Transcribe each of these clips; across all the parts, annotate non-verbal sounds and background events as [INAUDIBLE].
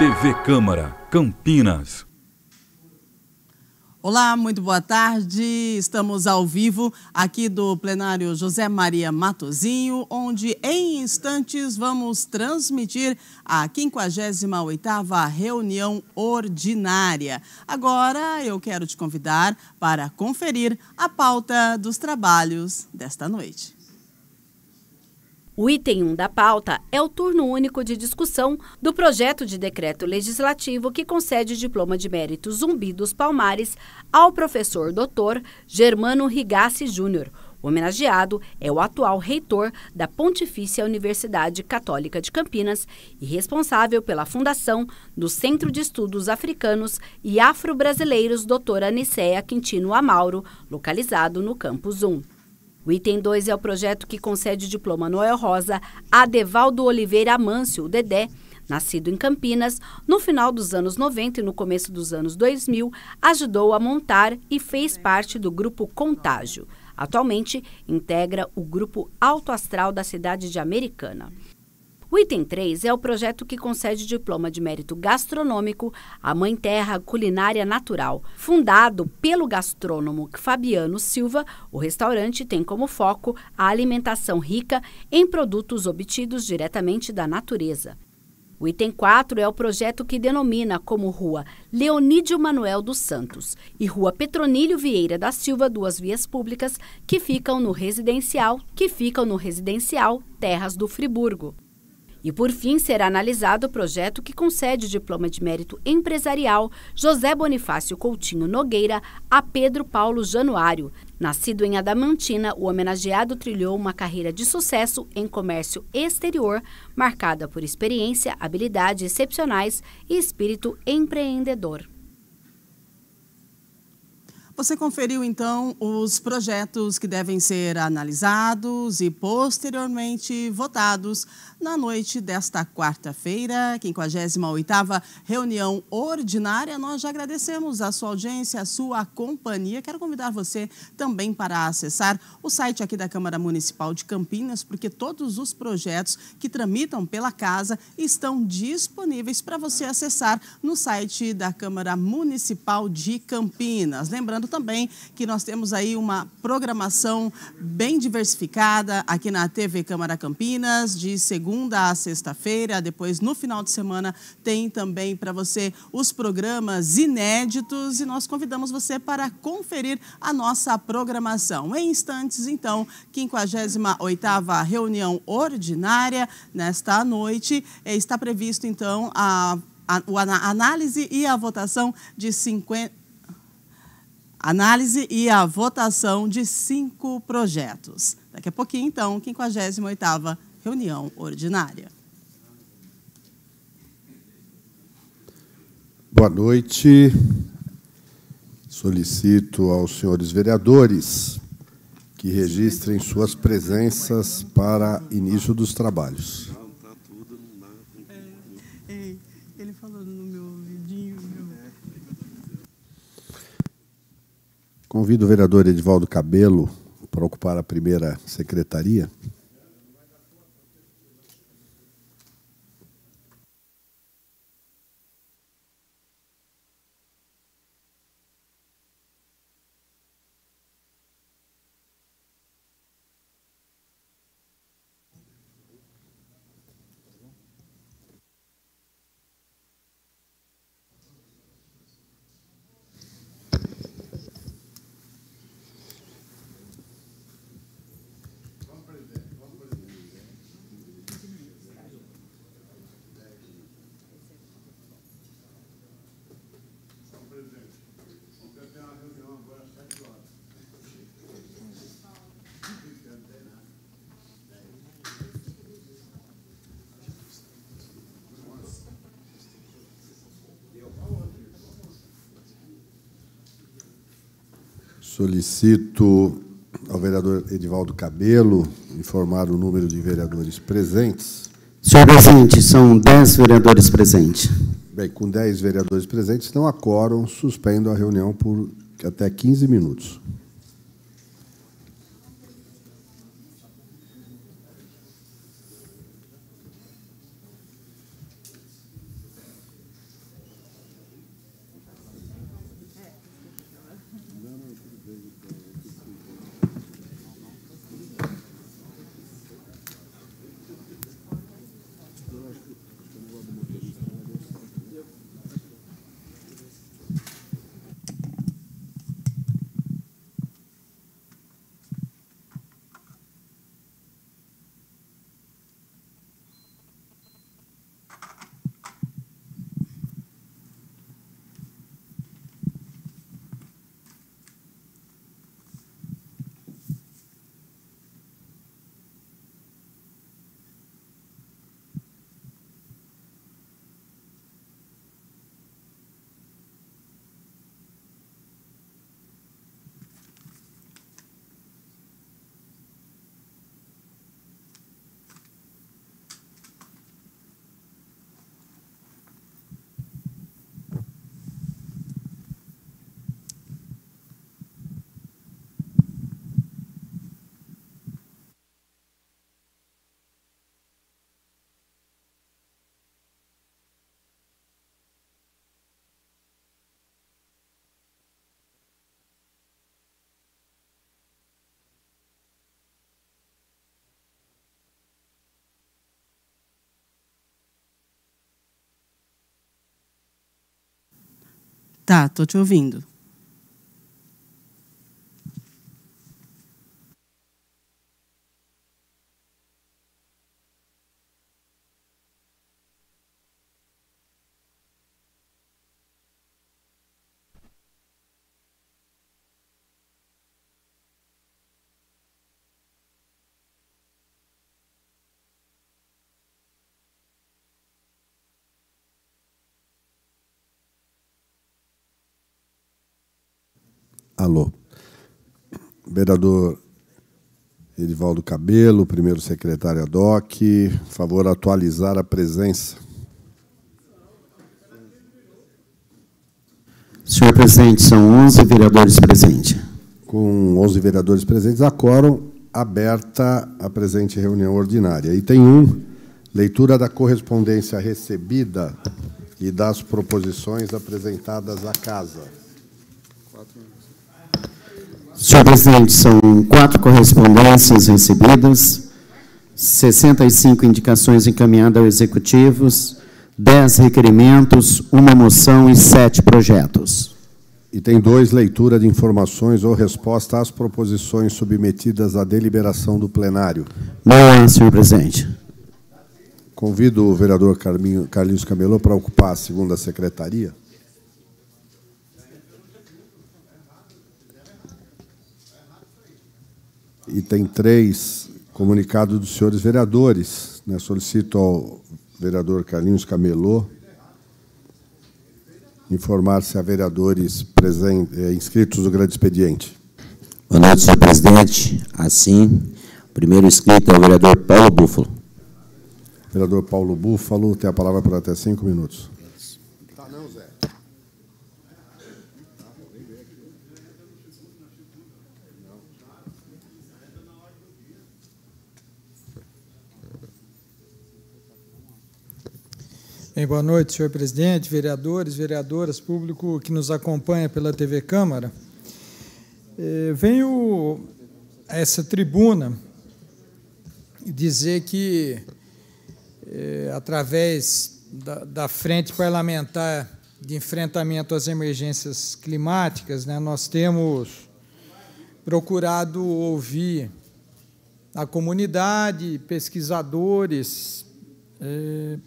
TV Câmara, Campinas. Olá, muito boa tarde. Estamos ao vivo aqui do plenário José Maria Matozinho, onde em instantes vamos transmitir a 58ª reunião ordinária. Agora eu quero te convidar para conferir a pauta dos trabalhos desta noite. O item 1 da pauta é o turno único de discussão do projeto de decreto legislativo que concede o diploma de mérito Zumbi dos Palmares ao professor doutor Germano Rigassi Júnior. O homenageado é o atual reitor da Pontifícia Universidade Católica de Campinas e responsável pela fundação do Centro de Estudos Africanos e Afro-Brasileiros Doutora Nicea Quintino Amauro, localizado no Campus 1. O item 2 é o projeto que concede o diploma Noel Rosa a Devaldo Oliveira Amâncio, o Dedé, Nascido em Campinas, no final dos anos 90 e no começo dos anos 2000, ajudou a montar e fez parte do grupo Contágio. Atualmente, integra o grupo Alto Astral da cidade de Americana. O item 3 é o projeto que concede diploma de mérito gastronômico à Mãe Terra Culinária Natural. Fundado pelo gastrônomo Fabiano Silva, o restaurante tem como foco a alimentação rica em produtos obtidos diretamente da natureza. O item 4 é o projeto que denomina como Rua Leonídio Manuel dos Santos e Rua Petronílio Vieira da Silva, duas vias públicas que ficam no residencial, que ficam no residencial Terras do Friburgo. E por fim será analisado o projeto que concede o diploma de mérito empresarial José Bonifácio Coutinho Nogueira a Pedro Paulo Januário. Nascido em Adamantina, o homenageado trilhou uma carreira de sucesso em comércio exterior, marcada por experiência, habilidades excepcionais e espírito empreendedor. Você conferiu então os projetos que devem ser analisados e posteriormente votados na noite desta quarta-feira, 58ª reunião ordinária. Nós já agradecemos a sua audiência, a sua companhia. Quero convidar você também para acessar o site aqui da Câmara Municipal de Campinas, porque todos os projetos que tramitam pela casa estão disponíveis para você acessar no site da Câmara Municipal de Campinas. Lembrando também que nós temos aí uma programação bem diversificada aqui na TV Câmara Campinas, de segunda segunda a sexta-feira. Depois, no final de semana, tem também para você os programas inéditos e nós convidamos você para conferir a nossa programação. Em instantes, então, 58ª reunião ordinária nesta noite. É, está previsto, então, a, a, a análise e a votação de 50 análise e a votação de cinco projetos. Daqui a pouquinho, então, 58ª reunião ordinária. Boa noite. Solicito aos senhores vereadores que registrem suas presenças para início dos trabalhos. É, é, Convido o vereador Edivaldo Cabelo para ocupar a primeira secretaria. Solicito ao vereador Edivaldo Cabelo informar o número de vereadores presentes. Senhor presidente, são 10 vereadores presentes. Bem, com 10 vereadores presentes, não há quórum, suspendo a reunião por até 15 minutos. Tá, tô te ouvindo. Alô. Vereador Edivaldo Cabelo, primeiro secretário ADOC, favor atualizar a presença. Senhor presidente, são 11 vereadores presentes. Com 11 vereadores presentes, a quórum aberta a presente reunião ordinária. Item 1, leitura da correspondência recebida e das proposições apresentadas à Casa. Senhor presidente, são quatro correspondências recebidas, 65 indicações encaminhadas ao Executivo, 10 requerimentos, uma moção e sete projetos. E tem dois, leitura de informações ou resposta às proposições submetidas à deliberação do plenário. Não há, é, senhor presidente. Convido o vereador Carlinhos Camelô para ocupar a segunda secretaria. item 3, comunicado dos senhores vereadores. Né? Solicito ao vereador Carlinhos Camelô informar-se a vereadores eh, inscritos do grande expediente. Boa noite, senhor presidente. Assim, o primeiro inscrito é o vereador Paulo Búfalo. Vereador Paulo Búfalo, tem a palavra por até cinco minutos. Bem, boa noite, senhor presidente, vereadores, vereadoras, público que nos acompanha pela TV Câmara. É, venho a essa tribuna dizer que, é, através da, da, Frente Parlamentar de Enfrentamento às Emergências Climáticas, né, nós temos procurado ouvir a comunidade, pesquisadores, é,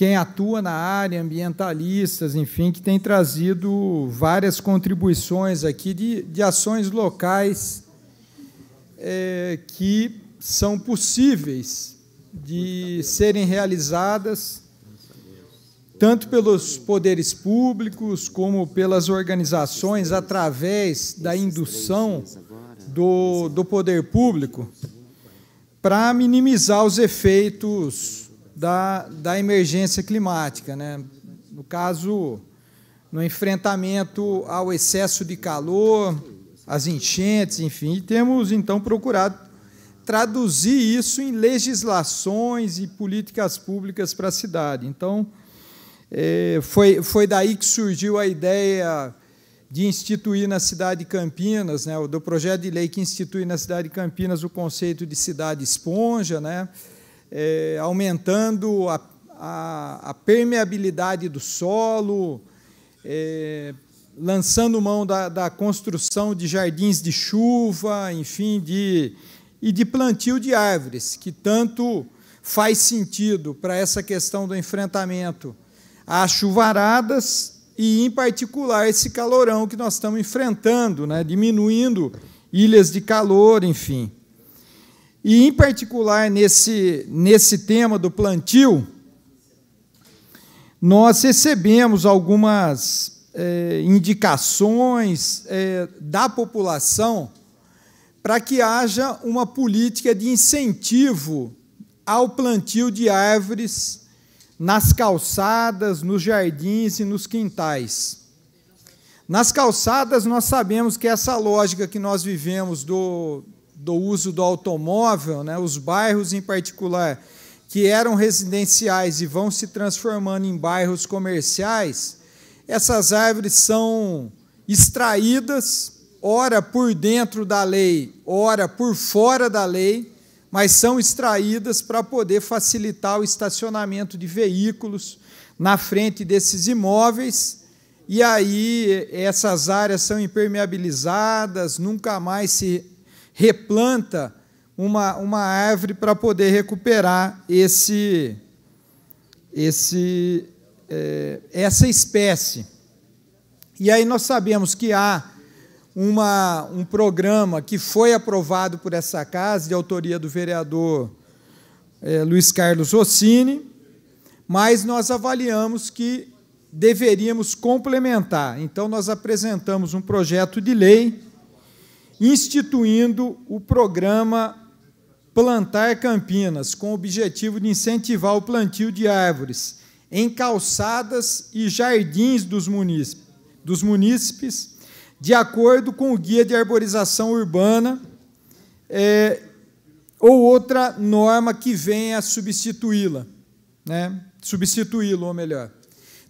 quem atua na área, ambientalistas, enfim, que tem trazido várias contribuições aqui de, de ações locais é, que são possíveis de serem realizadas tanto pelos poderes públicos como pelas organizações através da indução do, do poder público para minimizar os efeitos da, da emergência climática. Né? No caso, no enfrentamento ao excesso de calor, às enchentes, enfim, e temos então procurado traduzir isso em legislações e políticas públicas para a cidade. Então, é, foi, foi daí que surgiu a ideia de instituir na cidade de Campinas, né, do projeto de lei que institui na cidade de Campinas o conceito de cidade esponja, né, é, aumentando a, a, a, permeabilidade do solo, é, lançando mão da, da, construção de jardins de chuva, enfim, de, e de plantio de árvores, que tanto faz sentido para essa questão do enfrentamento às chuvaradas e, em particular, esse calorão que nós estamos enfrentando, né, diminuindo ilhas de calor, enfim. E, em particular, nesse, nesse tema do plantio, nós recebemos algumas é, indicações é, da população para que haja uma política de incentivo ao plantio de árvores nas calçadas, nos jardins e nos quintais. Nas calçadas, nós sabemos que essa lógica que nós vivemos do do uso do automóvel, né, os bairros em particular, que eram residenciais e vão se transformando em bairros comerciais, essas árvores são extraídas, ora por dentro da lei, ora por fora da lei, mas são extraídas para poder facilitar o estacionamento de veículos na frente desses imóveis. E aí essas áreas são impermeabilizadas, nunca mais se replanta uma, uma árvore para poder recuperar esse, esse, é, essa espécie. E aí nós sabemos que há uma, um programa que foi aprovado por essa casa, de autoria do vereador é, Luiz Carlos Rossini, mas nós avaliamos que deveríamos complementar. Então, nós apresentamos um projeto de lei instituindo o programa Plantar Campinas, com o objetivo de incentivar o plantio de árvores em calçadas e jardins dos munícipes, dos munícipes de acordo com o Guia de Arborização Urbana é, ou outra norma que venha substituí-la, né? substituí-lo, ou melhor.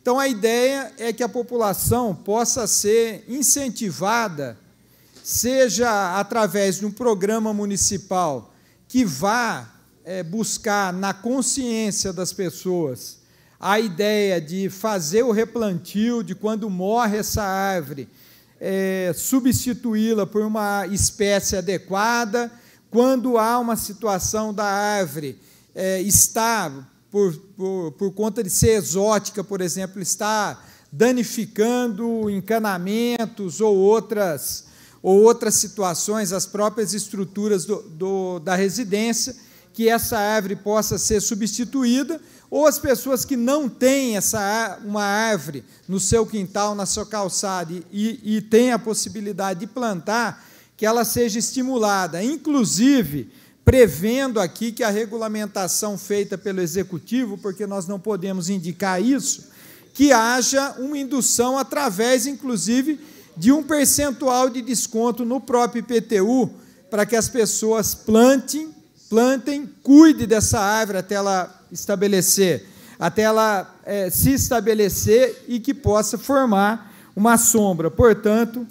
Então, a ideia é que a população possa ser incentivada seja através de um programa municipal que vá é, buscar na consciência das pessoas a ideia de fazer o replantio de quando morre essa árvore, é, substituí-la por uma espécie adequada, quando há uma situação da árvore é, está, por, por, por conta de ser exótica, por exemplo, está danificando encanamentos ou outras ou outras situações, as próprias estruturas do, do, da residência, que essa árvore possa ser substituída, ou as pessoas que não têm essa, uma árvore no seu quintal, na sua calçada, e, e têm a possibilidade de plantar, que ela seja estimulada, inclusive prevendo aqui que a regulamentação feita pelo executivo, porque nós não podemos indicar isso, que haja uma indução através, inclusive, de um percentual de desconto no próprio IPTU para que as pessoas plantem, plantem, cuide dessa árvore até ela estabelecer, até ela é, se estabelecer e que possa formar uma sombra. Portanto,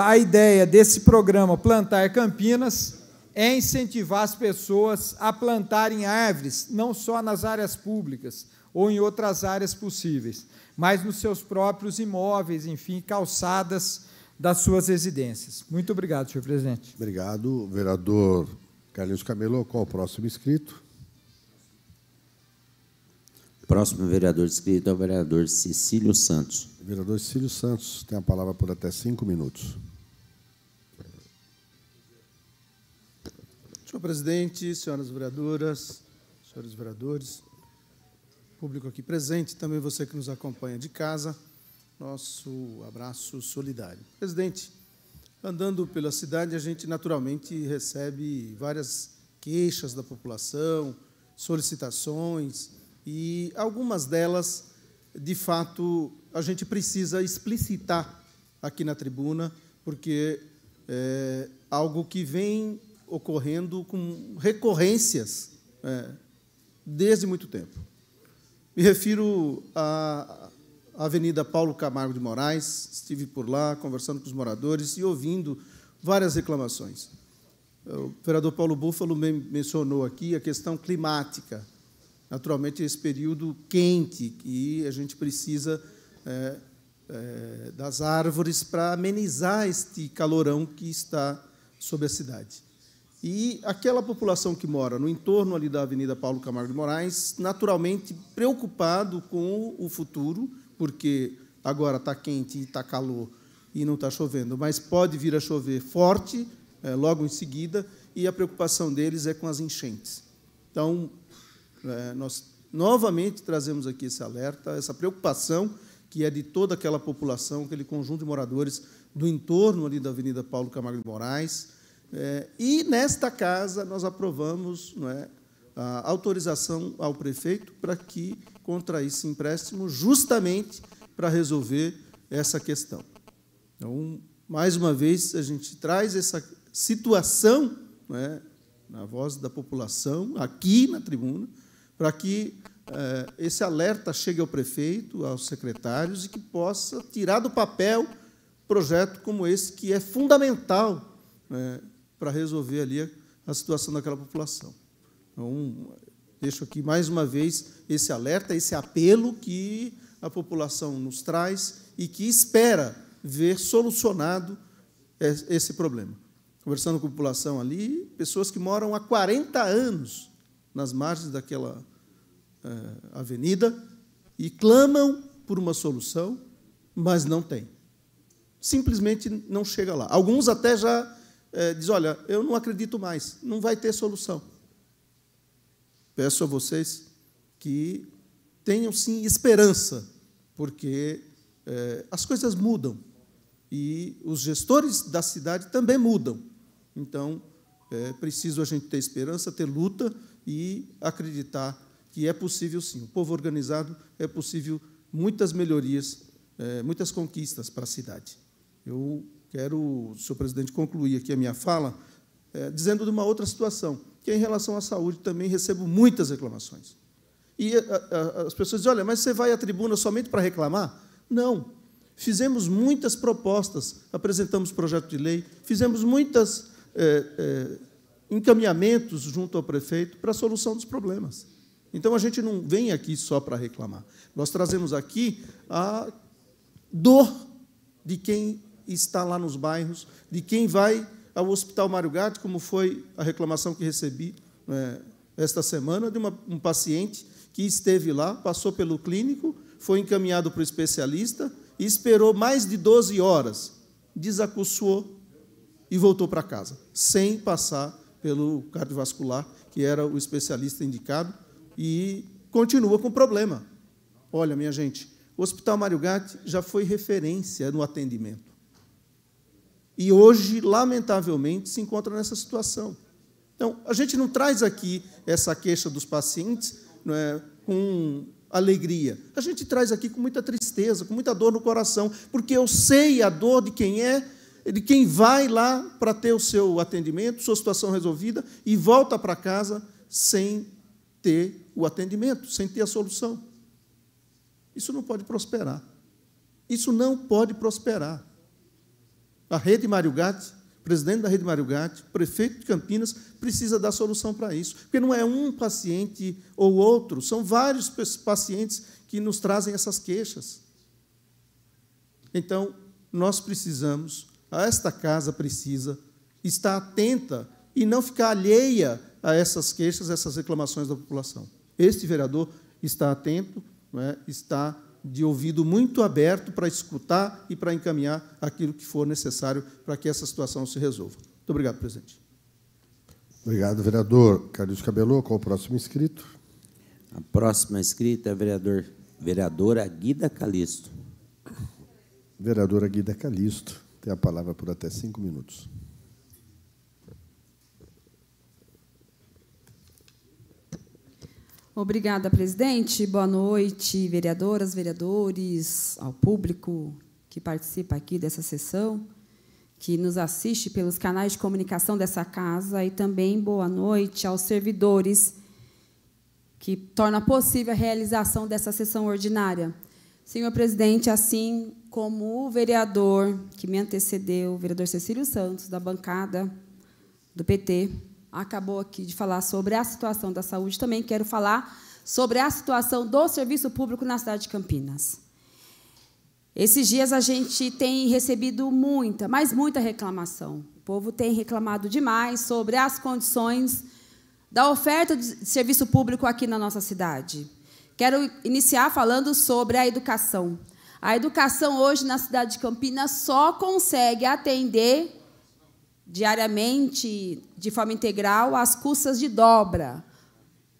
a ideia desse programa Plantar Campinas é incentivar as pessoas a plantarem árvores, não só nas áreas públicas ou em outras áreas possíveis mas nos seus próprios imóveis, enfim, calçadas das suas residências. Muito obrigado, senhor presidente. Obrigado, vereador Carlinhos Camelo. Qual o próximo inscrito? Próximo vereador inscrito é o vereador Cecílio Santos. Vereador Cecílio Santos tem a palavra por até cinco minutos. Senhor presidente, senhoras vereadoras, senhores vereadores, público aqui presente, também você que nos acompanha de casa, nosso abraço solidário. Presidente, andando pela cidade, a gente naturalmente recebe várias queixas da população, solicitações, e algumas delas, de fato, a gente precisa explicitar aqui na tribuna, porque é algo que vem ocorrendo com recorrências é, desde muito tempo. Me refiro à Avenida Paulo Camargo de Moraes, estive por lá conversando com os moradores e ouvindo várias reclamações. O vereador Paulo Búfalo mencionou aqui a questão climática. Naturalmente, esse período quente que a gente precisa é, é, das árvores para amenizar este calorão que está sobre a cidade. E aquela população que mora no entorno ali da Avenida Paulo Camargo de Moraes, naturalmente preocupado com o futuro, porque agora está quente e está calor e não está chovendo, mas pode vir a chover forte é, logo em seguida, e a preocupação deles é com as enchentes. Então, é, nós novamente trazemos aqui esse alerta, essa preocupação que é de toda aquela população, aquele conjunto de moradores do entorno ali da Avenida Paulo Camargo de Moraes, é, e nesta casa nós aprovamos é, a autorização ao prefeito para que contraísse empréstimo justamente para resolver essa questão. Então, mais uma vez, a gente traz essa situação é, na voz da população, aqui na tribuna, para que é, esse alerta chegue ao prefeito, aos secretários, e que possa tirar do papel projeto como esse, que é fundamental né, para resolver ali a situação daquela população. Então, deixo aqui mais uma vez esse alerta, esse apelo que a população nos traz e que espera ver solucionado esse problema. Conversando com a população ali, pessoas que moram há 40 anos nas margens daquela eh, avenida e clamam por uma solução, mas não tem. Simplesmente não chega lá. Alguns até já é, diz: Olha, eu não acredito mais, não vai ter solução. Peço a vocês que tenham sim esperança, porque é, as coisas mudam e os gestores da cidade também mudam. Então, é preciso a gente ter esperança, ter luta e acreditar que é possível sim. O povo organizado é possível muitas melhorias, é, muitas conquistas para a cidade. Eu Quero, senhor presidente, concluir aqui a minha fala é, dizendo de uma outra situação, que é em relação à saúde também recebo muitas reclamações. E a, eh, a, eh, as pessoas dizem: olha, mas você vai à tribuna somente para reclamar? Não. Fizemos muitas propostas, apresentamos projeto de lei, fizemos muitos é, é, encaminhamentos junto ao prefeito para a solução dos problemas. Então a gente não vem aqui só para reclamar. Nós trazemos aqui a dor de quem e está lá nos bairros, de quem vai ao Hospital Mário Gatti, como foi a reclamação que recebi é, esta semana, de uma, um paciente que esteve lá, passou pelo clínico, foi encaminhado para o especialista e esperou mais de 12 horas, desacuçou e voltou para casa, sem passar pelo cardiovascular, que era o especialista indicado, e continua com o problema. Olha, minha gente, o Hospital Mário Gatti já foi referência no atendimento e hoje, lamentavelmente, se encontra nessa situação. Então, a gente não traz aqui essa queixa dos pacientes não é, com alegria. A gente traz aqui com muita tristeza, com muita dor no coração, porque eu sei a dor de quem é, de quem vai lá para ter o seu atendimento, sua situação resolvida e volta para casa sem ter o atendimento, sem ter a solução. Isso não pode prosperar. Isso não pode prosperar. A Rede Mário Gatti, presidente da Rede Mário Gatti, prefeito de Campinas, precisa dar solução para isso. Porque não é um paciente ou outro, são vários pacientes que nos trazem essas queixas. Então, nós precisamos, esta casa precisa estar atenta e não ficar alheia a essas queixas, essas reclamações da população. Este vereador está atento, é? está de ouvido muito aberto para escutar e para encaminhar aquilo que for necessário para que essa situação se resolva. Muito obrigado, presidente. Obrigado, vereador Carlos Cabelô. Qual o próximo inscrito? A próxima inscrita é a vereador, vereadora Guida Calixto. Vereadora Guida Calixto, tem a palavra por até cinco minutos. Obrigada, presidente. Boa noite, vereadoras, vereadores, ao público que participa aqui dessa sessão, que nos assiste pelos canais de comunicação dessa casa e também boa noite aos servidores que torna possível a realização dessa sessão ordinária. Senhor presidente, assim como o vereador que me antecedeu, o vereador Cecílio Santos, da bancada do PT, acabou aqui de falar sobre a situação da saúde, também quero falar sobre a situação do serviço público na cidade de Campinas. Esses dias a gente tem recebido muita, mas muita reclamação. O povo tem reclamado demais sobre as condições da oferta de serviço público aqui na nossa cidade. Quero iniciar falando sobre a educação. A educação hoje na cidade de Campinas só consegue atender diariamente, de forma integral, as custas de dobra.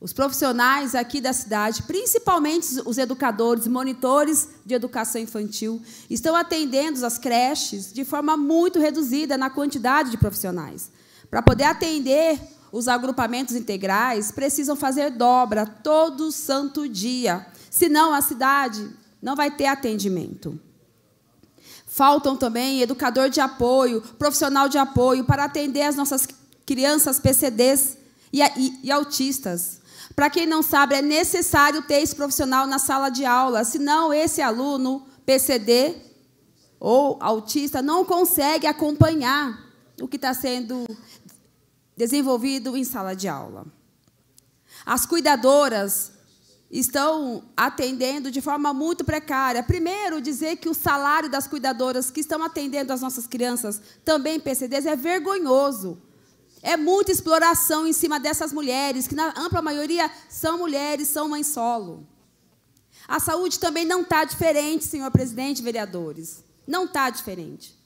Os profissionais aqui da cidade, principalmente os educadores, monitores de educação infantil, estão atendendo as creches de forma muito reduzida na quantidade de profissionais. Para poder atender os agrupamentos integrais, precisam fazer dobra todo santo dia, senão a cidade não vai ter atendimento. Faltam também educador de apoio, profissional de apoio para atender as nossas crianças PCDs e, e, e autistas. Para quem não sabe, é necessário ter esse profissional na sala de aula, senão esse aluno PCD ou autista não consegue acompanhar o que está sendo desenvolvido em sala de aula. As cuidadoras estão atendendo de forma muito precária. Primeiro, dizer que o salário das cuidadoras que estão atendendo as nossas crianças, também PCDs, é vergonhoso. É muita exploração em cima dessas mulheres, que na ampla maioria são mulheres, são mães solo. A saúde também não está diferente, senhor presidente, vereadores. Não está diferente.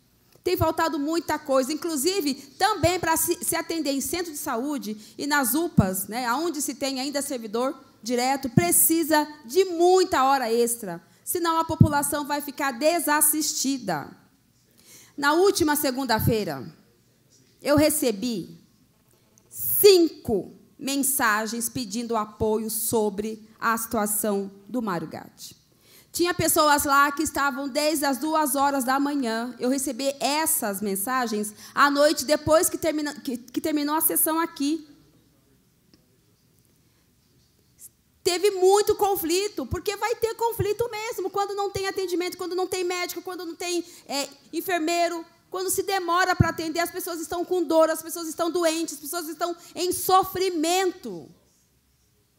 Tem faltado muita coisa, inclusive também para se atender em centro de saúde e nas UPAs, né, onde se tem ainda servidor direto precisa de muita hora extra, senão a população vai ficar desassistida. Na última segunda-feira, eu recebi cinco mensagens pedindo apoio sobre a situação do Mário Gatti. Tinha pessoas lá que estavam desde as duas horas da manhã. Eu recebi essas mensagens à noite, depois que, termina, que, que terminou a sessão aqui. teve muito conflito, porque vai ter conflito mesmo quando não tem atendimento, quando não tem médico, quando não tem é, enfermeiro, quando se demora para atender, as pessoas estão com dor, as pessoas estão doentes, as pessoas estão em sofrimento.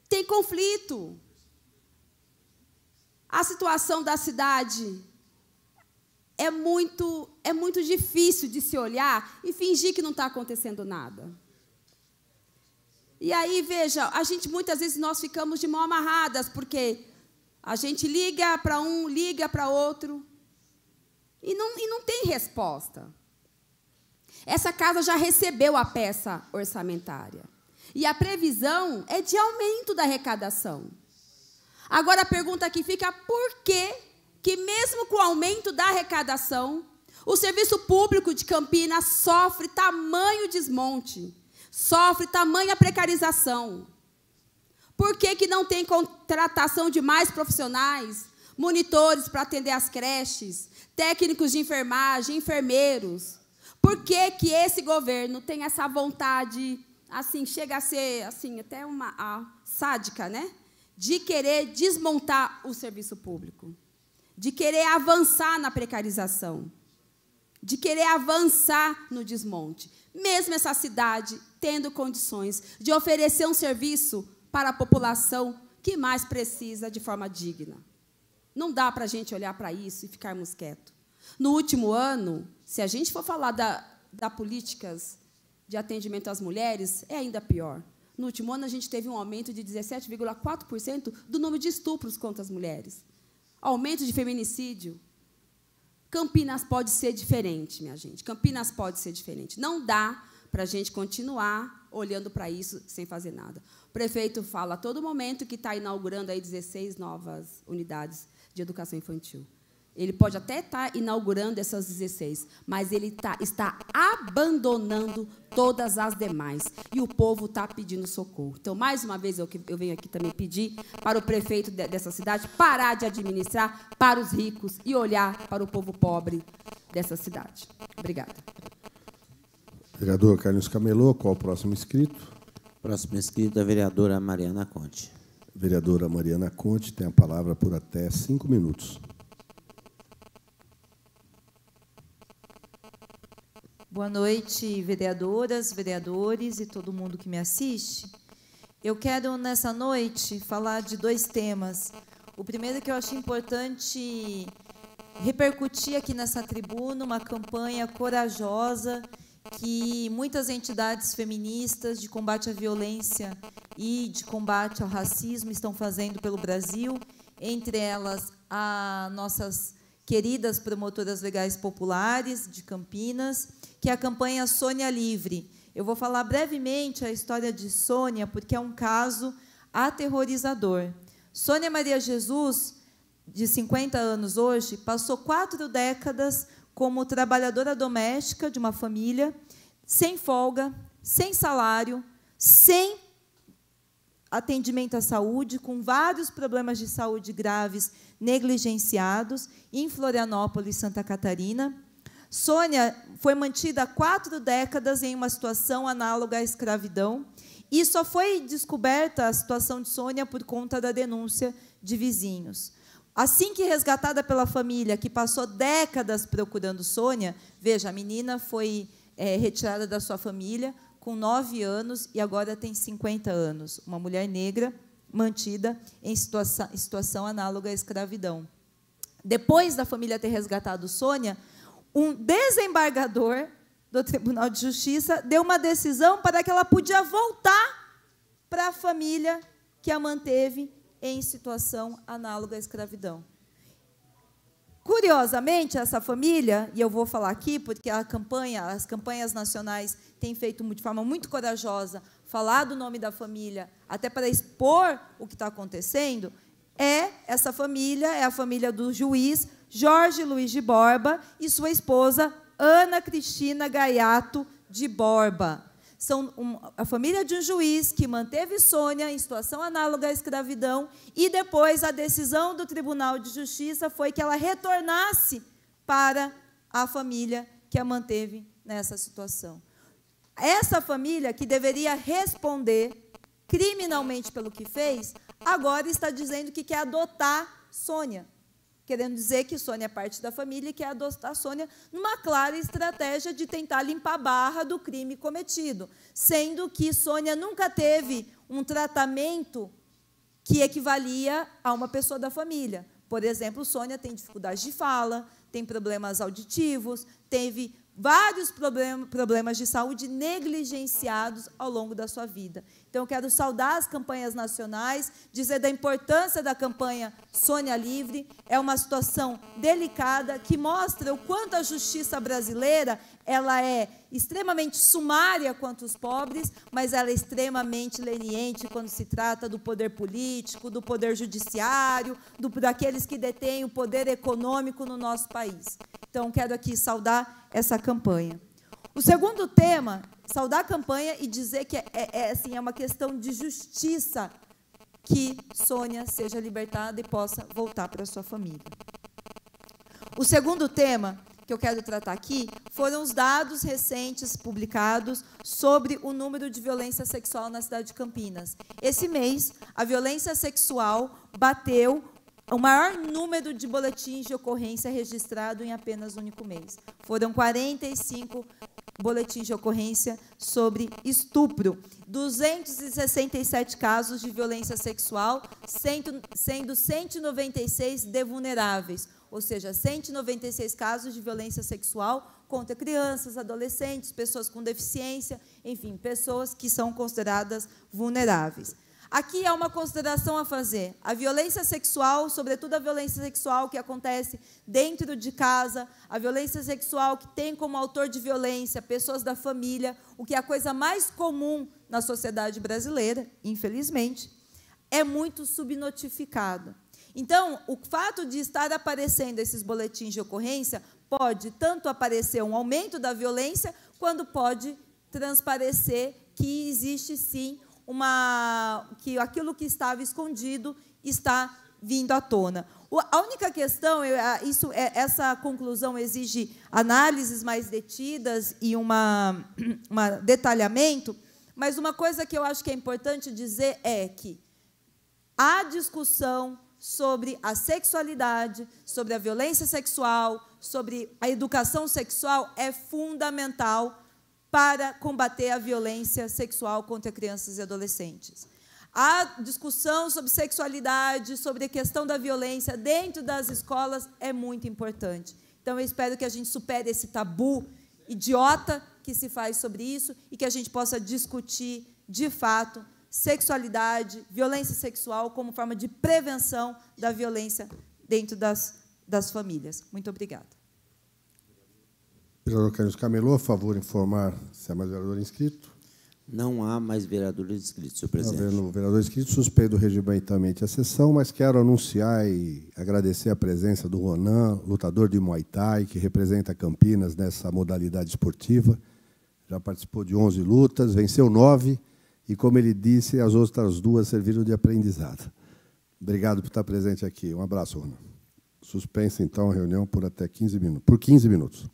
Tem conflito. A situação da cidade é muito é muito difícil de se olhar e fingir que não está acontecendo nada. E aí, veja, a gente muitas vezes nós ficamos de mão amarradas, porque a gente liga para um, liga para outro, e não, e não tem resposta. Essa casa já recebeu a peça orçamentária. E a previsão é de aumento da arrecadação. Agora a pergunta que fica, por que, que mesmo com o aumento da arrecadação, o serviço público de Campinas sofre tamanho desmonte? sofre tamanha precarização? Por que, que não tem contratação de mais profissionais? Monitores para atender as creches, técnicos de enfermagem, enfermeiros. Por que, que esse governo tem essa vontade, assim, chega a ser assim, até uma a, sádica, né? De querer desmontar o serviço público, de querer avançar na precarização de querer avançar no desmonte, mesmo essa cidade tendo condições de oferecer um serviço para a população que mais precisa de forma digna. Não dá para a gente olhar para isso e ficarmos quietos. No último ano, se a gente for falar da, da políticas de atendimento às mulheres, é ainda pior. No último ano, a gente teve um aumento de 17,4% do número de estupros contra as mulheres, aumento de feminicídio, Campinas pode ser diferente, minha gente. Campinas pode ser diferente. Não dá para a gente continuar olhando para isso sem fazer nada. O prefeito fala a todo momento que está inaugurando aí 16 novas unidades de educação infantil. Ele pode até estar tá inaugurando essas 16, mas ele tá, está abandonando todas as demais. E o povo está pedindo socorro. Então, mais uma vez, eu, eu venho aqui também pedir para o prefeito de, dessa cidade parar de administrar para os ricos e olhar para o povo pobre dessa cidade. Obrigada. Vereador Carlos Camelô, qual o próximo inscrito? Próximo inscrito é a vereadora Mariana Conte. Vereadora Mariana Conte tem a palavra por até cinco minutos. Boa noite, vereadoras, vereadores e todo mundo que me assiste. Eu quero, nessa noite, falar de dois temas. O primeiro é que eu acho importante repercutir aqui nessa tribuna uma campanha corajosa que muitas entidades feministas de combate à violência e de combate ao racismo estão fazendo pelo Brasil, entre elas a nossas queridas promotoras legais populares de Campinas, que é a campanha Sônia Livre. Eu vou falar brevemente a história de Sônia, porque é um caso aterrorizador. Sônia Maria Jesus, de 50 anos hoje, passou quatro décadas como trabalhadora doméstica de uma família, sem folga, sem salário, sem atendimento à saúde, com vários problemas de saúde graves negligenciados, em Florianópolis, Santa Catarina. Sônia foi mantida quatro décadas em uma situação análoga à escravidão e só foi descoberta a situação de Sônia por conta da denúncia de vizinhos. Assim que resgatada pela família, que passou décadas procurando Sônia, veja, a menina foi é, retirada da sua família, com 9 anos e agora tem 50 anos, uma mulher negra mantida em situação, situação análoga à escravidão. Depois da família ter resgatado Sônia, um desembargador do Tribunal de Justiça deu uma decisão para que ela podia voltar para a família que a manteve em situação análoga à escravidão. Curiosamente, essa família, e eu vou falar aqui porque a campanha, as campanhas nacionais têm feito de forma muito corajosa falar do nome da família, até para expor o que está acontecendo, é essa família, é a família do juiz Jorge Luiz de Borba e sua esposa Ana Cristina Gaiato de Borba são um, a família de um juiz que manteve Sônia em situação análoga à escravidão e depois a decisão do Tribunal de Justiça foi que ela retornasse para a família que a manteve nessa situação. Essa família que deveria responder criminalmente pelo que fez, agora está dizendo que quer adotar Sônia querendo dizer que Sônia é parte da família e que é adotar Sônia numa clara estratégia de tentar limpar a barra do crime cometido, sendo que Sônia nunca teve um tratamento que equivalia a uma pessoa da família. Por exemplo, Sônia tem dificuldade de fala, tem problemas auditivos, teve vários problemas de saúde negligenciados ao longo da sua vida. Então, eu quero saudar as campanhas nacionais, dizer da importância da campanha Sônia Livre. É uma situação delicada que mostra o quanto a justiça brasileira ela é extremamente sumária quanto os pobres, mas ela é extremamente leniente quando se trata do poder político, do poder judiciário, do, daqueles que detêm o poder econômico no nosso país. Então, quero aqui saudar essa campanha. O segundo tema, saudar a campanha e dizer que é, é, é assim, é uma questão de justiça que Sônia seja libertada e possa voltar para sua família. O segundo tema que eu quero tratar aqui foram os dados recentes publicados sobre o número de violência sexual na cidade de Campinas. Esse mês, a violência sexual bateu o maior número de boletins de ocorrência registrado em apenas um único mês. Foram 45 boletins de ocorrência sobre estupro, 267 casos de violência sexual, sendo 196 de vulneráveis, ou seja, 196 casos de violência sexual contra crianças, adolescentes, pessoas com deficiência, enfim, pessoas que são consideradas vulneráveis. Aqui há uma consideração a fazer. A violência sexual, sobretudo a violência sexual que acontece dentro de casa, a violência sexual que tem como autor de violência pessoas da família, o que é a coisa mais comum na sociedade brasileira, infelizmente, é muito subnotificada. Então, o fato de estar aparecendo esses boletins de ocorrência pode tanto aparecer um aumento da violência, quanto pode transparecer que existe sim uma que aquilo que estava escondido está vindo à tona. A única questão, isso, é, essa conclusão exige análises mais detidas e um [CLEARS THROAT] detalhamento, mas uma coisa que eu acho que é importante dizer é que a discussão sobre a sexualidade, sobre a violência sexual, sobre a educação sexual é fundamental para combater a violência sexual contra crianças e adolescentes. A discussão sobre sexualidade, sobre a questão da violência dentro das escolas é muito importante. Então, eu espero que a gente supere esse tabu idiota que se faz sobre isso e que a gente possa discutir, de fato, sexualidade, violência sexual, como forma de prevenção da violência dentro das, das famílias. Muito obrigada. Vereador Carlos Camelô, a favor, informar se há mais vereador inscrito. Não há mais vereadores inscritos, senhor presidente. Havendo vereador inscrito, suspendo regimentalmente a sessão, mas quero anunciar e agradecer a presença do Ronan, lutador de Muay Thai, que representa Campinas nessa modalidade esportiva. Já participou de 11 lutas, venceu nove e como ele disse, as outras duas serviram de aprendizado. Obrigado por estar presente aqui. Um abraço, Rona. Suspensa, então, a reunião por até 15 minutos. Por 15 minutos.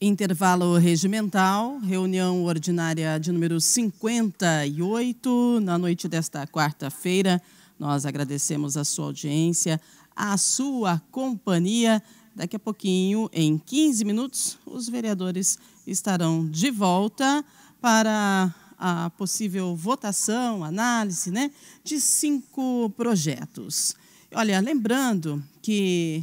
Intervalo regimental, reunião ordinária de número 58, na noite desta quarta-feira. Nós agradecemos a sua audiência, a sua companhia. Daqui a pouquinho, em 15 minutos, os vereadores estarão de volta para a possível votação, análise né, de cinco projetos. Olha, lembrando que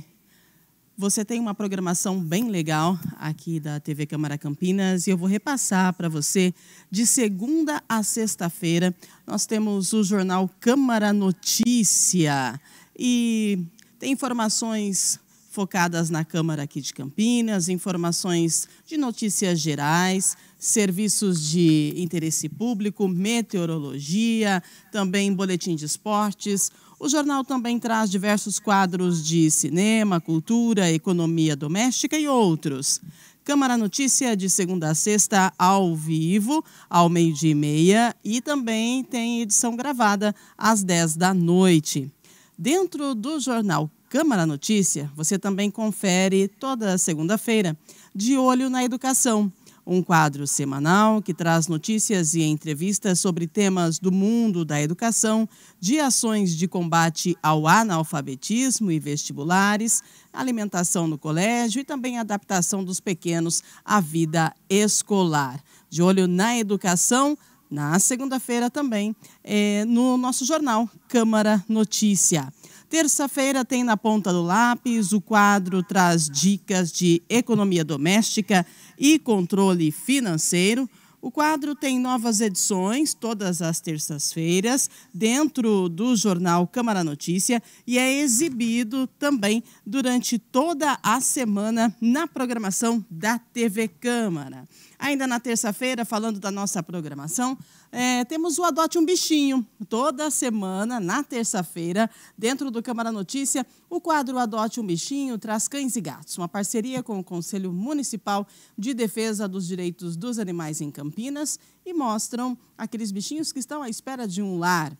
você tem uma programação bem legal aqui da TV Câmara Campinas e eu vou repassar para você de segunda a sexta-feira. Nós temos o jornal Câmara Notícia e tem informações focadas na Câmara aqui de Campinas, informações de notícias gerais, serviços de interesse público, meteorologia, também boletim de esportes, o jornal também traz diversos quadros de cinema, cultura, economia doméstica e outros. Câmara Notícia de segunda a sexta ao vivo, ao meio-dia e meia, e também tem edição gravada às 10 da noite. Dentro do jornal Câmara Notícia, você também confere toda segunda-feira, de olho na educação um quadro semanal que traz notícias e entrevistas sobre temas do mundo da educação, de ações de combate ao analfabetismo e vestibulares, alimentação no colégio e também adaptação dos pequenos à vida escolar. De olho na educação, na segunda-feira também, é, no nosso jornal Câmara Notícia. Terça-feira tem na ponta do lápis o quadro traz dicas de economia doméstica e controle financeiro. O quadro tem novas edições todas as terças-feiras dentro do jornal Câmara Notícia e é exibido também durante toda a semana na programação da TV Câmara. Ainda na terça-feira, falando da nossa programação, é, temos o Adote um Bichinho. Toda semana, na terça-feira, dentro do Câmara Notícia, o quadro Adote um Bichinho traz cães e gatos, uma parceria com o Conselho Municipal de Defesa dos Direitos dos Animais em Campinas e mostram aqueles bichinhos que estão à espera de um lar.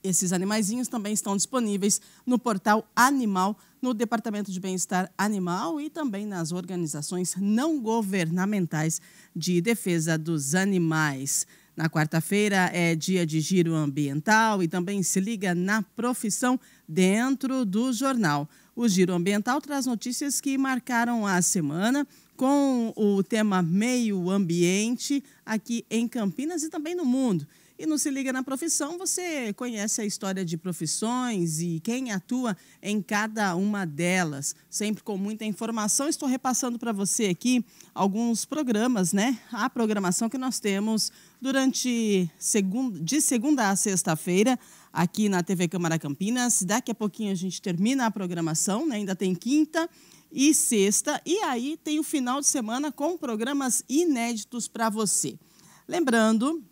Esses animaizinhos também estão disponíveis no portal Animal, no Departamento de Bem-Estar Animal e também nas organizações não governamentais de defesa dos animais. Na quarta-feira é dia de giro ambiental e também se liga na profissão dentro do jornal. O Giro Ambiental traz notícias que marcaram a semana com o tema meio ambiente aqui em Campinas e também no mundo. E no Se Liga na Profissão, você conhece a história de profissões e quem atua em cada uma delas. Sempre com muita informação, estou repassando para você aqui alguns programas, né? A programação que nós temos durante segunda, de segunda a sexta-feira aqui na TV Câmara Campinas. Daqui a pouquinho a gente termina a programação, né? ainda tem quinta e sexta. E aí tem o final de semana com programas inéditos para você. Lembrando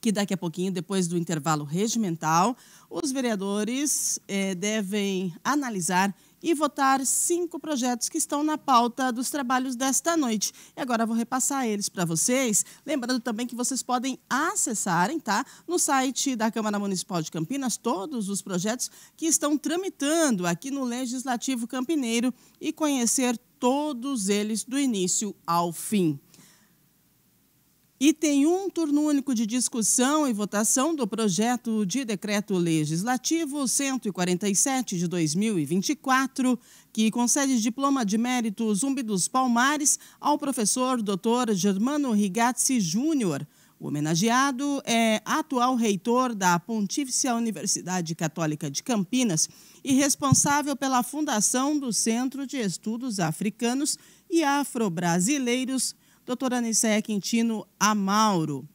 que daqui a pouquinho, depois do intervalo regimental, os vereadores eh, devem analisar e votar cinco projetos que estão na pauta dos trabalhos desta noite. E agora vou repassar eles para vocês, lembrando também que vocês podem acessarem, tá, no site da Câmara Municipal de Campinas todos os projetos que estão tramitando aqui no Legislativo Campineiro e conhecer todos eles do início ao fim. Item 1, turno único de discussão e votação do projeto de decreto legislativo 147 de 2024, que concede diploma de mérito Zumbi dos Palmares ao professor Dr. Germano Rigazzi Júnior. O homenageado é atual reitor da Pontífice Universidade Católica de Campinas e responsável pela fundação do Centro de Estudos Africanos e Afro-Brasileiros doutora Aniceia Quintino Amauro,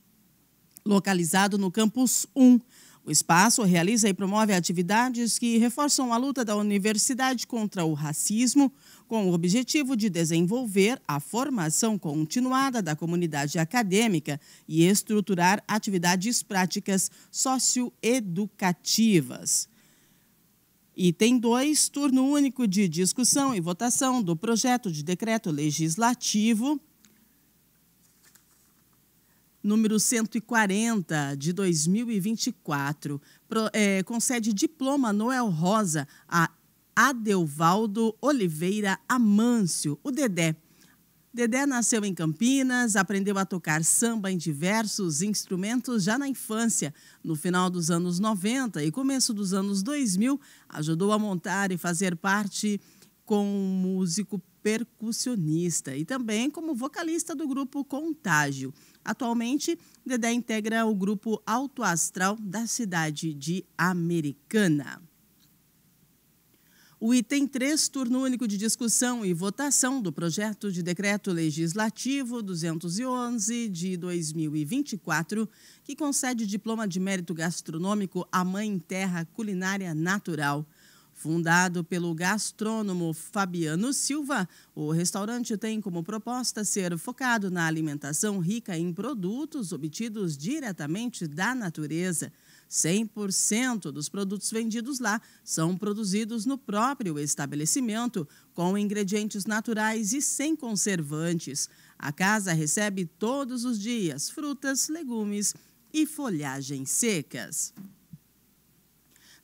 localizado no campus 1. O espaço realiza e promove atividades que reforçam a luta da universidade contra o racismo, com o objetivo de desenvolver a formação continuada da comunidade acadêmica e estruturar atividades práticas socioeducativas. Item 2, turno único de discussão e votação do projeto de decreto legislativo número 140 de 2024, pro, é, concede diploma Noel Rosa a Adelvaldo Oliveira Amâncio, o Dedé. Dedé nasceu em Campinas, aprendeu a tocar samba em diversos instrumentos já na infância. No final dos anos 90 e começo dos anos 2000, ajudou a montar e fazer parte com um músico percussionista e também como vocalista do grupo Contágio. Atualmente, Dedé integra o grupo Alto Astral da cidade de Americana. O item 3, turno único de discussão e votação do projeto de decreto legislativo 211 de 2024, que concede diploma de mérito gastronômico à Mãe Terra Culinária Natural. Fundado pelo gastrônomo Fabiano Silva, o restaurante tem como proposta ser focado na alimentação rica em produtos obtidos diretamente da natureza. 100% dos produtos vendidos lá são produzidos no próprio estabelecimento, com ingredientes naturais e sem conservantes. A casa recebe todos os dias frutas, legumes e folhagens secas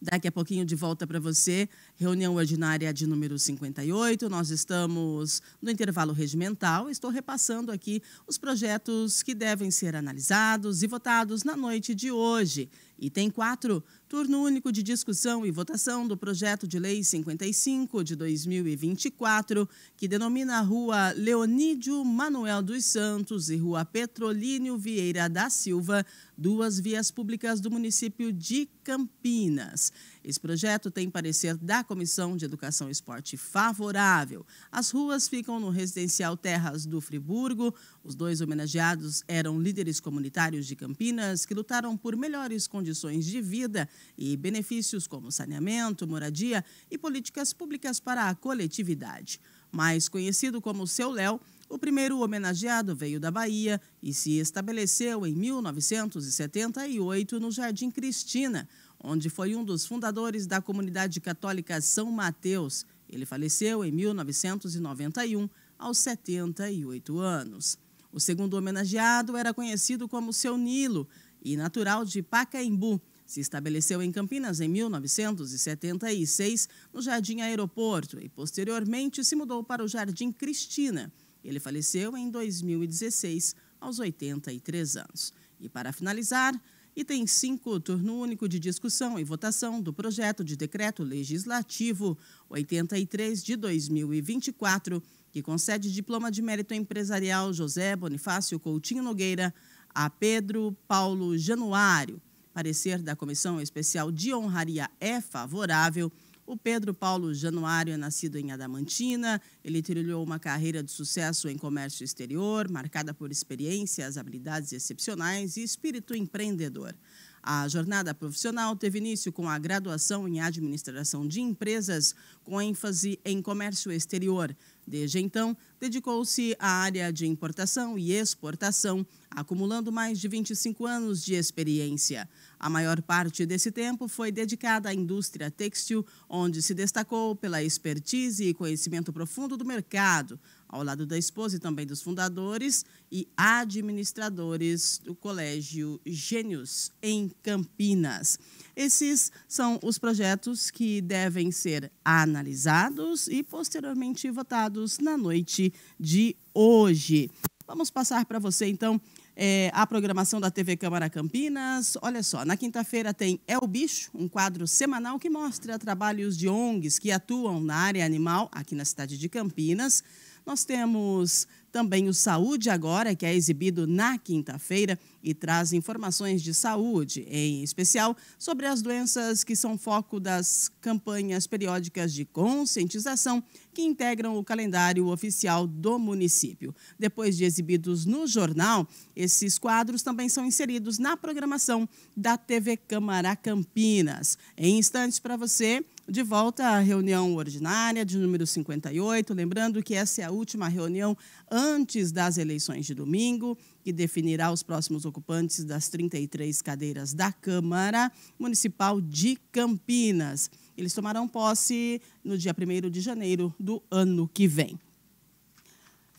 daqui a pouquinho de volta para você reunião ordinária de número 58. Nós estamos no intervalo regimental. Estou repassando aqui os projetos que devem ser analisados e votados na noite de hoje. Item 4, turno único de discussão e votação do projeto de lei 55 de 2024, que denomina a Rua Leonídio Manuel dos Santos e Rua Petrolínio Vieira da Silva, duas vias públicas do município de Campinas. Esse projeto tem parecer da Comissão de Educação e Esporte favorável. As ruas ficam no residencial Terras do Friburgo. Os dois homenageados eram líderes comunitários de Campinas que lutaram por melhores condições de vida e benefícios como saneamento, moradia e políticas públicas para a coletividade. Mais conhecido como Seu Léo, o primeiro homenageado veio da Bahia e se estabeleceu em 1978 no Jardim Cristina onde foi um dos fundadores da comunidade católica São Mateus. Ele faleceu em 1991, aos 78 anos. O segundo homenageado era conhecido como Seu Nilo e natural de Pacaembu. Se estabeleceu em Campinas em 1976, no Jardim Aeroporto, e posteriormente se mudou para o Jardim Cristina. Ele faleceu em 2016, aos 83 anos. E para finalizar, e tem cinco turno único de discussão e votação do projeto de decreto legislativo 83 de 2024, que concede diploma de mérito empresarial José Bonifácio Coutinho Nogueira a Pedro Paulo Januário. Parecer da Comissão Especial de Honraria é favorável o Pedro Paulo Januário é nascido em Adamantina. Ele trilhou uma carreira de sucesso em comércio exterior, marcada por experiências, habilidades excepcionais e espírito empreendedor. A jornada profissional teve início com a graduação em administração de empresas, com ênfase em comércio exterior. Desde então, dedicou-se à área de importação e exportação, acumulando mais de 25 anos de experiência. A maior parte desse tempo foi dedicada à indústria têxtil, onde se destacou pela expertise e conhecimento profundo do mercado, ao lado da esposa e também dos fundadores e administradores do Colégio Gênios, em Campinas. Esses são os projetos que devem ser analisados e posteriormente votados na noite de hoje. Vamos passar para você, então, é, a programação da TV Câmara Campinas. Olha só, na quinta-feira tem É o Bicho, um quadro semanal que mostra trabalhos de ONGs que atuam na área animal aqui na cidade de Campinas. Nós temos também o Saúde Agora, que é exibido na quinta-feira e traz informações de saúde, em especial sobre as doenças que são foco das campanhas periódicas de conscientização que integram o calendário oficial do município. Depois de exibidos no jornal, esses quadros também são inseridos na programação da TV Câmara Campinas. Em instantes para você de volta à reunião ordinária de número 58. Lembrando que essa é a última reunião antes das eleições de domingo, que definirá os próximos ocupantes das 33 cadeiras da Câmara Municipal de Campinas. Eles tomarão posse no dia 1 de janeiro do ano que vem.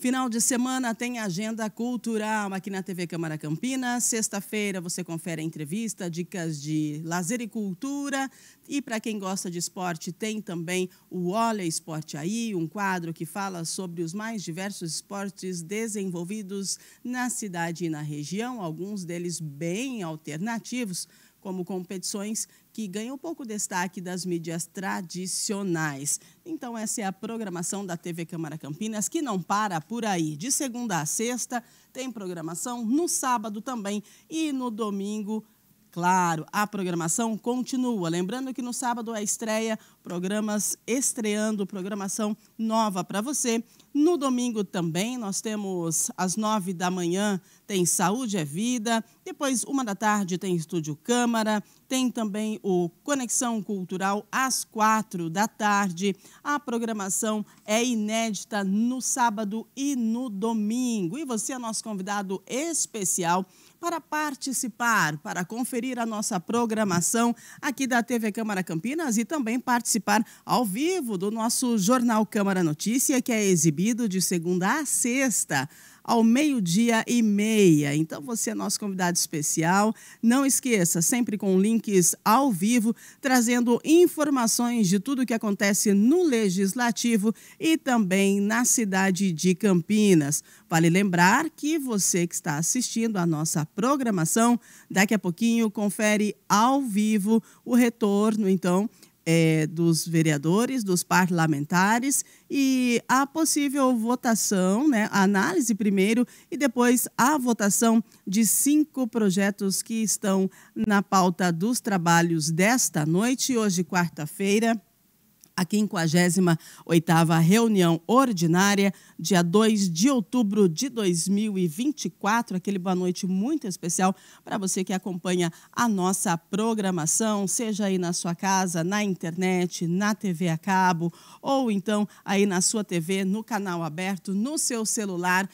Final de semana tem agenda cultural aqui na TV Câmara Campinas. Sexta-feira você confere a entrevista, dicas de lazer e cultura. E para quem gosta de esporte, tem também o Olha Esporte Aí, um quadro que fala sobre os mais diversos esportes desenvolvidos na cidade e na região, alguns deles bem alternativos como competições que ganham pouco destaque das mídias tradicionais. Então, essa é a programação da TV Câmara Campinas, que não para por aí. De segunda a sexta, tem programação, no sábado também e no domingo. Claro, a programação continua. Lembrando que no sábado é a estreia programas estreando programação nova para você. No domingo também nós temos às nove da manhã tem Saúde é Vida, depois uma da tarde tem Estúdio Câmara, tem também o Conexão Cultural às quatro da tarde. A programação é inédita no sábado e no domingo. E você é nosso convidado especial para participar, para conferir a nossa programação aqui da TV Câmara Campinas e também participar participar ao vivo do nosso jornal Câmara Notícia, que é exibido de segunda a sexta ao meio-dia e meia. Então você é nosso convidado especial. Não esqueça, sempre com links ao vivo, trazendo informações de tudo o que acontece no legislativo e também na cidade de Campinas. Vale lembrar que você que está assistindo a nossa programação, daqui a pouquinho confere ao vivo o retorno, então, é, dos vereadores, dos parlamentares e a possível votação, né, a análise primeiro e depois a votação de cinco projetos que estão na pauta dos trabalhos desta noite, hoje quarta-feira, a 58 reunião ordinária, dia 2 de outubro de 2024. Aquele boa noite muito especial para você que acompanha a nossa programação, seja aí na sua casa, na internet, na TV a cabo, ou então aí na sua TV, no canal aberto, no seu celular,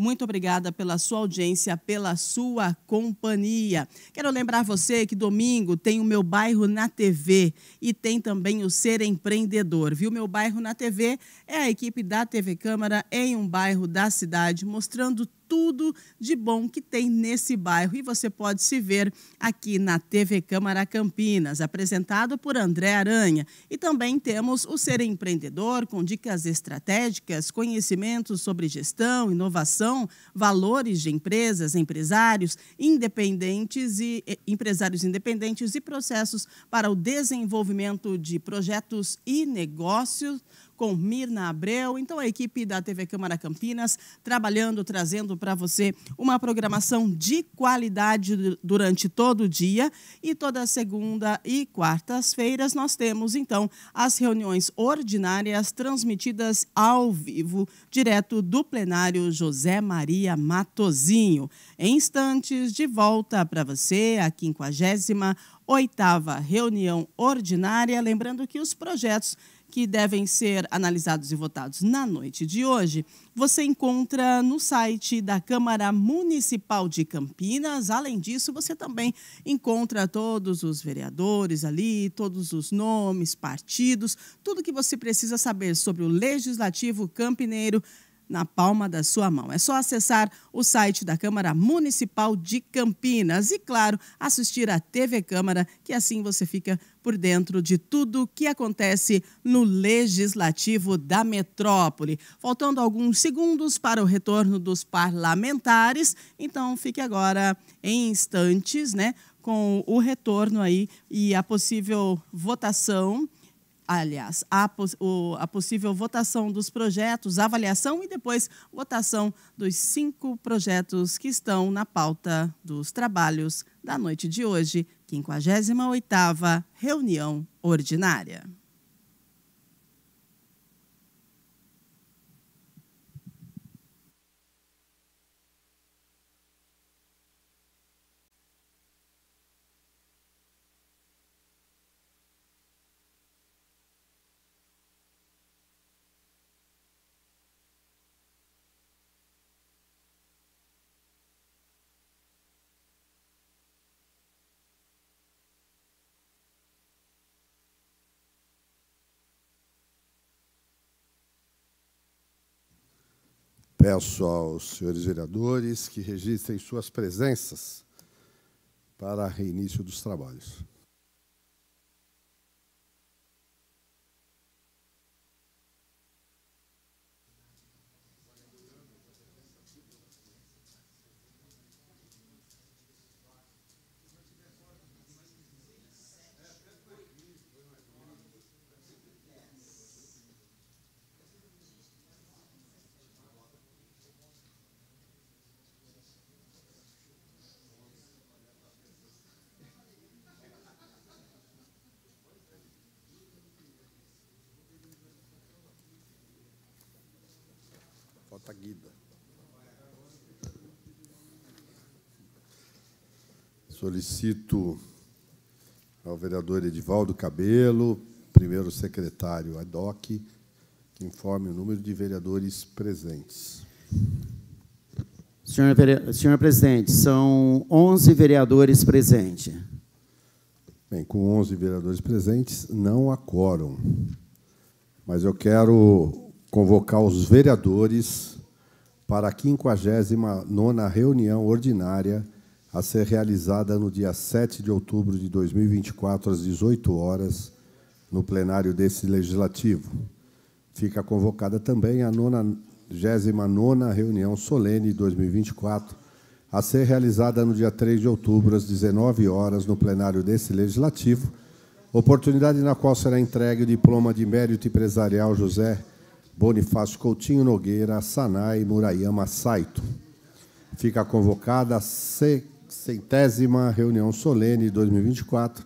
muito obrigada pela sua audiência, pela sua companhia. Quero lembrar você que domingo tem o Meu Bairro na TV e tem também o Ser Empreendedor. Viu? Meu Bairro na TV é a equipe da TV Câmara em um bairro da cidade mostrando tudo de bom que tem nesse bairro. E você pode se ver aqui na TV Câmara Campinas, apresentado por André Aranha. E também temos o Ser Empreendedor, com dicas estratégicas, conhecimentos sobre gestão, inovação, valores de empresas, empresários independentes e eh, empresários independentes e processos para o desenvolvimento de projetos e negócios com Mirna Abreu. Então, a equipe da TV Câmara Campinas trabalhando, trazendo para você uma programação de qualidade durante todo o dia. E toda segunda e quartas-feiras nós temos, então, as reuniões ordinárias transmitidas ao vivo, direto do plenário José Maria Matozinho. Em instantes, de volta para você, a 58 oitava reunião ordinária. Lembrando que os projetos que devem ser analisados e votados na noite de hoje, você encontra no site da Câmara Municipal de Campinas. Além disso, você também encontra todos os vereadores ali, todos os nomes, partidos, tudo que você precisa saber sobre o Legislativo Campineiro na palma da sua mão. É só acessar o site da Câmara Municipal de Campinas e, claro, assistir a TV Câmara, que assim você fica por dentro de tudo o que acontece no Legislativo da Metrópole. Faltando alguns segundos para o retorno dos parlamentares, então fique agora em instantes, né, com o retorno aí e a possível votação aliás, a, o, a, possível votação dos projetos, avaliação e depois votação dos cinco projetos que estão na pauta dos trabalhos da noite de hoje, 58ª reunião ordinária. Peço aos senhores vereadores que registrem suas presenças para reinício dos trabalhos. Solicito ao vereador Edivaldo Cabelo, primeiro secretário ADOC, que informe o número de vereadores presentes. Senhor, senhor presidente, são 11 vereadores presentes. Bem, com 11 vereadores presentes, não há quórum. Mas eu quero convocar os vereadores para a 59 reunião ordinária a ser realizada no dia 7 de outubro de 2024 às 18 horas no plenário desse legislativo. Fica convocada também a 99 reunião solene 2024 a ser realizada no dia 3 de outubro às 19 horas no plenário desse legislativo, oportunidade na qual será entregue o diploma de mérito empresarial José Bonifácio Coutinho Nogueira, Sanai Murayama Saito. Fica convocada a centésima reunião solene de 2024,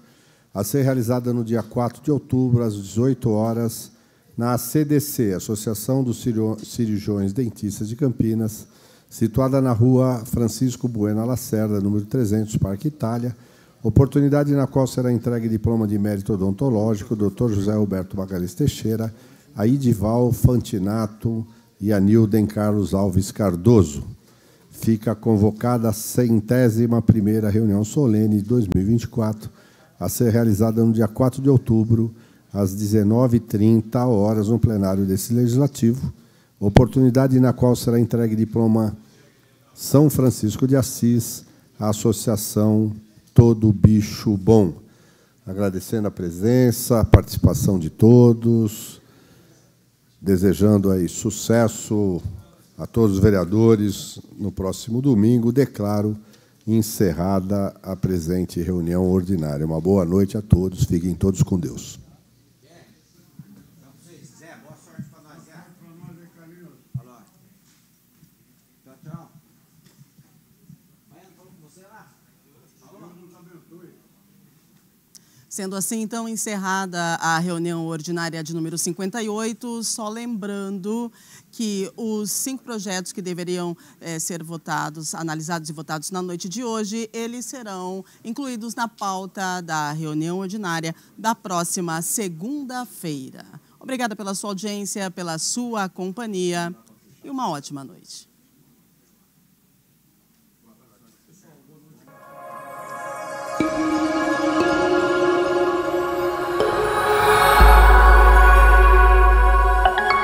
a ser realizada no dia 4 de outubro, às 18 horas, na CDC Associação dos Cirurgiões Dentistas de Campinas, situada na rua Francisco Buena Lacerda, número 300, Parque Itália, oportunidade na qual será entregue diploma de mérito odontológico Dr. José Roberto Magalhães Teixeira, a Idival Fantinato e a Nilden Carlos Alves Cardoso. Fica convocada a centésima primeira reunião solene de 2024, a ser realizada no dia 4 de outubro, às 19h30 horas, no plenário desse legislativo, oportunidade na qual será entregue diploma São Francisco de Assis à Associação Todo Bicho Bom. Agradecendo a presença, a participação de todos desejando aí sucesso a todos os vereadores no próximo domingo. Declaro encerrada a presente reunião ordinária. Uma boa noite a todos. Fiquem todos com Deus. Sendo assim, então, encerrada a reunião ordinária de número 58, só lembrando que os cinco projetos que deveriam eh, ser votados, analisados e votados na noite de hoje, eles serão incluídos na pauta da reunião ordinária da próxima segunda-feira. Obrigada pela sua audiência, pela sua companhia e uma ótima noite.